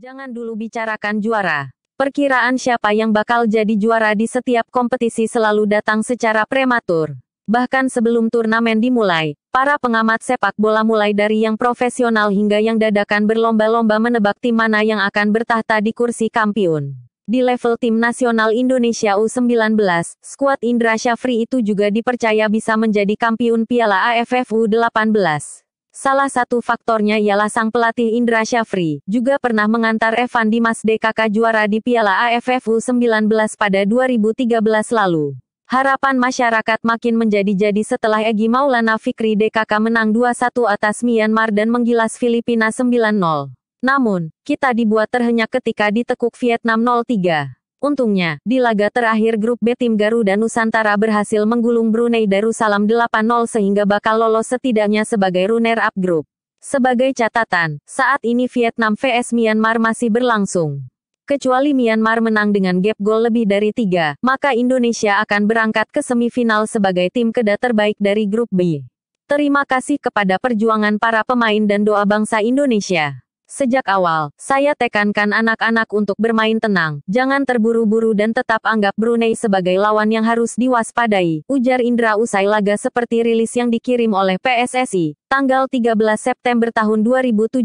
Jangan dulu bicarakan juara. Perkiraan siapa yang bakal jadi juara di setiap kompetisi selalu datang secara prematur. Bahkan sebelum turnamen dimulai, para pengamat sepak bola mulai dari yang profesional hingga yang dadakan berlomba-lomba menebak tim mana yang akan bertahta di kursi kampiun. Di level tim nasional Indonesia U19, skuad Indra Syafri itu juga dipercaya bisa menjadi kampiun Piala AFF U18. Salah satu faktornya ialah sang pelatih Indra Syafri, juga pernah mengantar Evan Dimas DKK juara di Piala AFF U19 pada 2013 lalu. Harapan masyarakat makin menjadi-jadi setelah Egi Maulana Fikri DKK menang 2-1 atas Myanmar dan menggilas Filipina 9-0. Namun, kita dibuat terhenyak ketika ditekuk Vietnam 0-3. Untungnya, di laga terakhir grup B tim Garuda Nusantara berhasil menggulung Brunei Darussalam 8-0 sehingga bakal lolos setidaknya sebagai runner-up grup. Sebagai catatan, saat ini Vietnam vs Myanmar masih berlangsung. Kecuali Myanmar menang dengan gap gol lebih dari tiga, maka Indonesia akan berangkat ke semifinal sebagai tim keda terbaik dari grup B. Terima kasih kepada perjuangan para pemain dan doa bangsa Indonesia. Sejak awal, saya tekankan anak-anak untuk bermain tenang, jangan terburu-buru dan tetap anggap Brunei sebagai lawan yang harus diwaspadai, ujar Indra usai laga seperti rilis yang dikirim oleh PSSI, tanggal 13 September tahun 2017.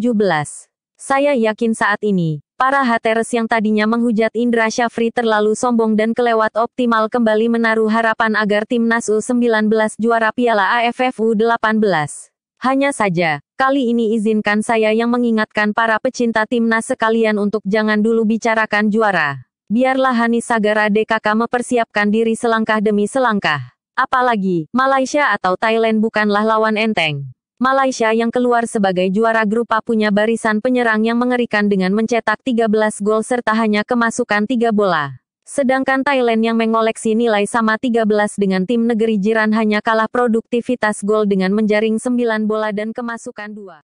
Saya yakin saat ini, para haters yang tadinya menghujat Indra Syafri terlalu sombong dan kelewat optimal kembali menaruh harapan agar timnas U19 juara Piala AFF U18. Hanya saja, kali ini izinkan saya yang mengingatkan para pecinta timnas sekalian untuk jangan dulu bicarakan juara. Biarlah Hani Sagara DKK mempersiapkan diri selangkah demi selangkah. Apalagi, Malaysia atau Thailand bukanlah lawan enteng. Malaysia yang keluar sebagai juara grup A punya barisan penyerang yang mengerikan dengan mencetak 13 gol serta hanya kemasukan 3 bola. Sedangkan Thailand yang mengoleksi nilai sama 13 dengan tim negeri jiran hanya kalah produktivitas gol dengan menjaring 9 bola dan kemasukan 2.